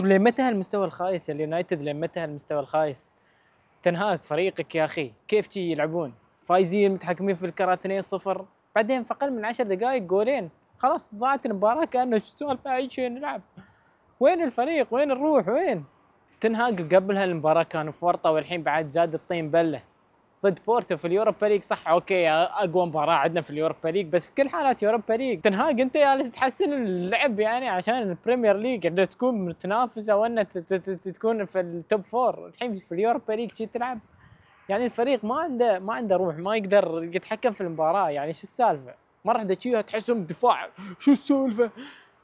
ولمتى هالمستوى الخايس اليونايتد لمتى هالمستوى الخايس تنهاك فريقك يا اخي كيف تي يلعبون فايزين متحكمين في الكره 2-0 بعدين في اقل من 10 دقائق جولين خلاص ضاعت المباراه كانه شو سالفه اي شيء نلعب وين الفريق وين الروح وين تنهاج قبل هالمباراه كانوا في ورطه والحين بعد زاد الطين بله ضد بورتو في اليوروبا ليج صح اوكي اقوى مباراه عندنا في اليوروبا ليج بس في كل حالات يوروبا ليج تنهاج انت جالس تحسن اللعب يعني عشان البريمير ليج انه يعني تكون متنافسه وان تكون في التوب فور الحين في اليوروبا ليج شي تلعب يعني الفريق ما عنده ما عنده روح ما يقدر يتحكم في المباراه يعني شو السالفه؟ مره تشيها تحسهم دفاع شو السالفه؟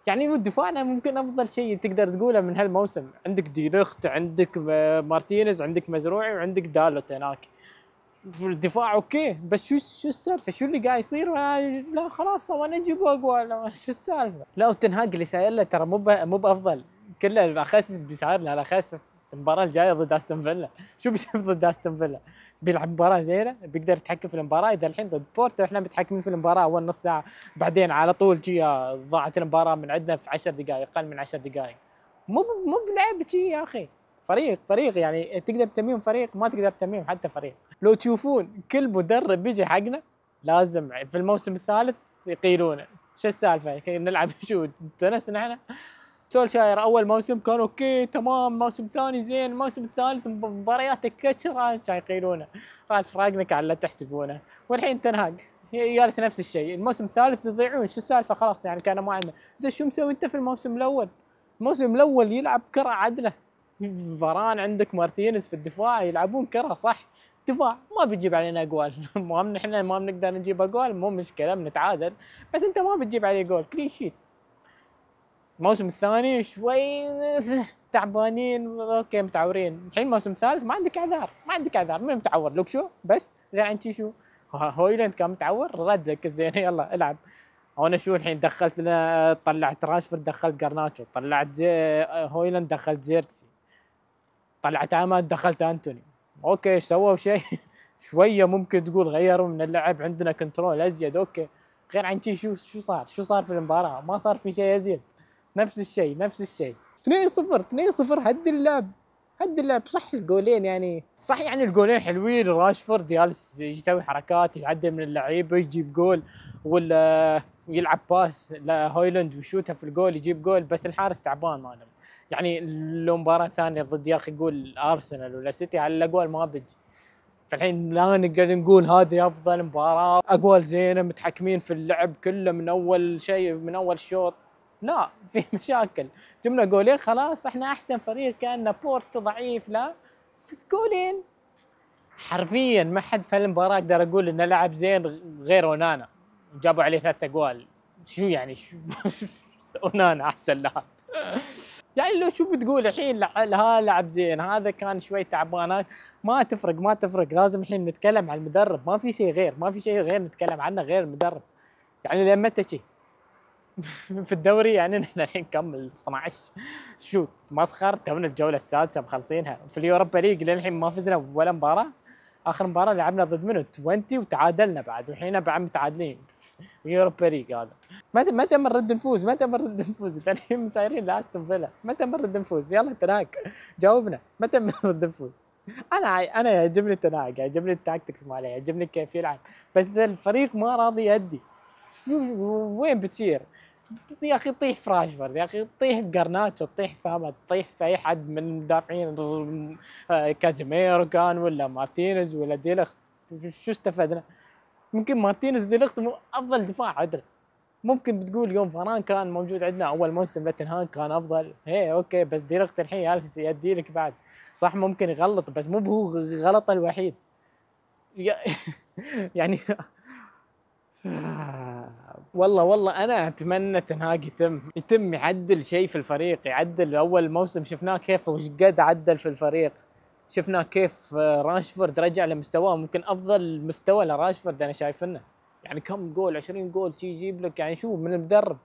يعني دفاعنا ممكن افضل شيء تقدر تقوله من هالموسم عندك ديليخت عندك مارتينيز عندك مزروعي وعندك دالوت هناك في الدفاع اوكي بس شو شو السالفه شو اللي قاعد يصير لا خلاص وانا اجيب اقوى شو السالفه لا وتنهاج اللي ساير له ترى مو مو بافضل كله اخس اساس بيسعر اخس المباراه الجايه ضد استون فيلا شو بيشوف ضد استون فيلا بيلعب مباراه زينه بيقدر يتحكم في المباراه اذا الحين ضد بورتو احنا متحكمين في المباراه اول نص ساعه بعدين على طول جي آه، ضاعت المباراه من عندنا في 10 دقائق اقل من 10 دقائق مو مو بلعب جي يا اخي فريق فريق يعني تقدر تسميهم فريق ما تقدر تسميهم حتى فريق لو تشوفون كل مدرب بيجي حقنا لازم في الموسم الثالث يقيلونه شو السالفه نلعب شو تنس نحن سولشاير اول موسم كان اوكي تمام موسم ثاني زين الموسم الثالث مبارياته كثره كان يقيلونه رالف راجنك على لا تحسبونه والحين تنهاج يجلس نفس الشيء الموسم الثالث يضيعون شو السالفه خلاص يعني كان ما عندنا زين شو مسوي انت في الموسم الاول الموسم الاول يلعب كره عدله فران عندك مارتينيز في الدفاع يلعبون كره صح دفاع ما بتجيب علينا اجوال المهم احنا ما بنقدر نجيب اجوال مو مشكله بنتعادل بس انت ما بتجيب عليه جول كلين شيت الموسم الثاني شوي تعبانين اوكي متعورين الحين الموسم الثالث ما عندك اعذار ما عندك اعذار مين متعور لوك شو بس غير عن شو هويلاند كان متعور رد لك يلا العب انا شو الحين دخلت لنا طلعت راشفورد دخلت قرناتشو طلعت هويلاند دخلت جيرتسي طلعت عماد آه، دخلت انتوني اوكي سووا شيء شويه ممكن تقول غيروا من اللعب عندنا كنترول ازيد اوكي غير عن شيء شو شو صار شو صار في المباراه ما صار في شيء ازيد نفس الشيء نفس الشيء 2-0 2-0 هد اللعب هد اللعب صح الجولين يعني صح يعني الجولين حلوين راشفورد جالس يسوي حركات يعدي من اللعيبه يجيب جول ولا يلعب باس لهويلاند ويشوتها في الجول يجيب جول بس الحارس تعبان مالهم يعني لو مباراه ثانيه ضد يا اخي قول ارسنال ولا سيتي على الاقوال ما بتجي فالحين لا نقدر نقول هذه افضل مباراه اقوال زينه متحكمين في اللعب كله من اول شيء من اول شوط لا في مشاكل جبنا جولين خلاص احنا احسن فريق كان بورتو ضعيف لا جولين حرفيا ما حد في المباراه اقدر اقول انه لعب زين غير اونانا جابوا عليه ثلاث اقوال شو يعني شو اونانا احسن لاعب يعني لو شو بتقول الحين هذا لعب زين هذا كان شوي تعبان ما تفرق ما تفرق لازم الحين نتكلم عن المدرب ما في شيء غير ما في شيء غير نتكلم عنه غير المدرب يعني لما تجي في الدوري يعني نحن الحين كم 12 شوت مسخر تونا الجوله السادسه مخلصينها في اليوروبا ليج للحين ما فزنا ولا مباراه اخر مباراه لعبنا ضد منو 20 وتعادلنا بعد والحين بعد متعادلين يوروبا ليج هذا متى متى بنرد نفوز متى بنرد نفوز الحين يعني صايرين لاستون فيلا متى بنرد نفوز يلا تناك جاوبنا متى بنرد نفوز انا انا يعجبني التناك يعجبني التاكتكس ماله يعجبني كيف يلعب بس الفريق ما راضي يهدي شو وين بتصير يا اخي طيح في راشفورد يا اخي طيح في جرناتشو طيح في هاما طيح في اي حد من المدافعين آه، كازيميرو كان ولا مارتينيز ولا ديلخت شو استفدنا؟ ممكن مارتينيز ديلخت افضل دفاع عدل ممكن بتقول يوم فران كان موجود عندنا اول موسم لتنهان كان افضل هي اوكي بس ديلخت الحين يدي لك بعد صح ممكن يغلط بس مو هو غلطه الوحيد يعني آه. والله والله انا اتمنى تنهاج يتم يتم يعدل شيء في الفريق يعدل اول موسم شفناه كيف وش قد عدل في الفريق شفنا كيف راشفورد رجع لمستواه ممكن افضل مستوى لراشفورد انا شايفنه يعني كم جول 20 جول شي يجيب لك يعني شو من المدرب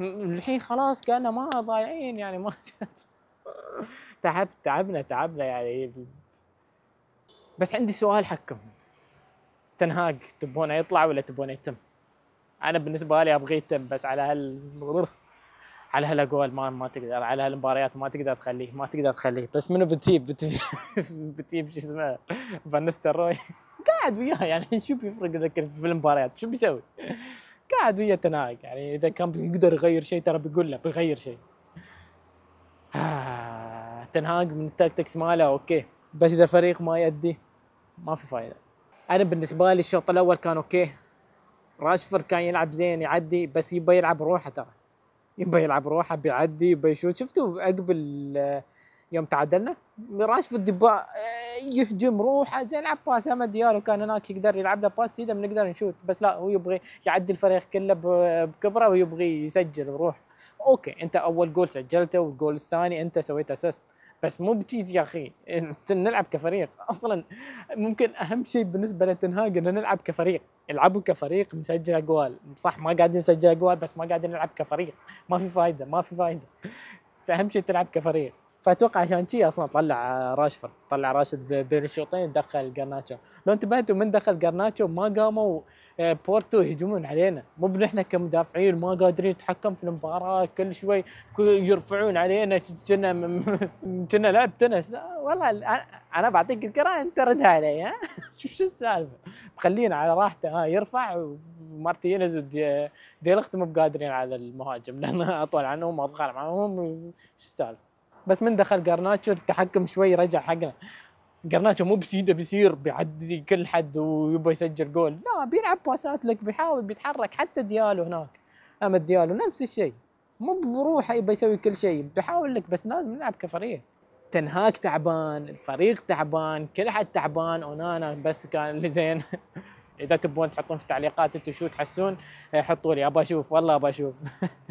الحين خلاص كان ما ضايعين يعني ما تعبت تعبنا تعبنا يعني بس عندي سؤال حكم تنهاج تبونه يطلع ولا تبونه يتم؟ انا بالنسبه لي ابغى يتم بس على هال على هالاجوال ما ما تقدر على هالمباريات ما تقدر تخليه ما تقدر تخليه بس منو بتجيب بتجيب شو اسمه فانستر روي قاعد وياه يعني شو بيفرق لك في المباريات شو بيسوي؟ قاعد ويا تناق يعني اذا كان بيقدر يغير شيء ترى بيقول له بيغير شيء. تنهاج من التاكتكس ماله اوكي بس اذا الفريق ما يأدي ما في فايده. انا بالنسبه لي الشوط الاول كان اوكي راشفورد كان يلعب زين يعدي بس يبى يلعب روحه ترى يبى يلعب روحه بيعدي بيشوت شفتوا قبل يوم تعادلنا راشفورد يبى آه، يهجم روحه زين يلعب باس اما ديالو كان هناك يقدر يلعب له باس سيده بنقدر نشوت بس لا هو يبغي يعدي الفريق كله بكبره ويبغي يسجل بروحه اوكي انت اول جول سجلته والجول الثاني انت سويت اسيست بس مو بتشيز يا اخي نلعب كفريق اصلا ممكن اهم شيء بالنسبه لتنهاج انه نلعب كفريق العبوا كفريق مسجل اقوال صح ما قاعدين نسجل اقوال بس ما قاعدين نلعب كفريق ما في فايده ما في فايده فاهم شيء تلعب كفريق فاتوقع عشان شي اصلا طلع راشفورد طلع راشد بين الشوطين دخل جرناتشو لو انتبهتوا من دخل جرناتشو ما قاموا آه، بورتو يهجمون علينا مو بنحنا كمدافعين ما قادرين نتحكم في المباراه كل شوي يرفعون علينا كنا كنا لعب تنس آه، والله انا بعطيك الكره انت ردها علي ها شو السالفه مخلينا على راحته ها يرفع ومارتينيز وديلخت مو بقادرين على المهاجم لان اطول عنهم واضغط عنهم شو السالفه بس من دخل جرناتشو التحكم شوي رجع حقنا جرناتشو مو بسيده بيصير بيعدي كل حد ويبغى يسجل جول لا بيلعب باسات لك بيحاول بيتحرك حتى ديالو هناك اما ديالو نفس الشيء مو بروحه يبغى يسوي كل شيء بيحاول لك بس لازم نلعب كفريق تنهاك تعبان الفريق تعبان كل حد تعبان اونانا بس كان اللي زين اذا تبون تحطون في التعليقات انتم شو تحسون إيه، حطوا لي ابى اشوف والله ابى اشوف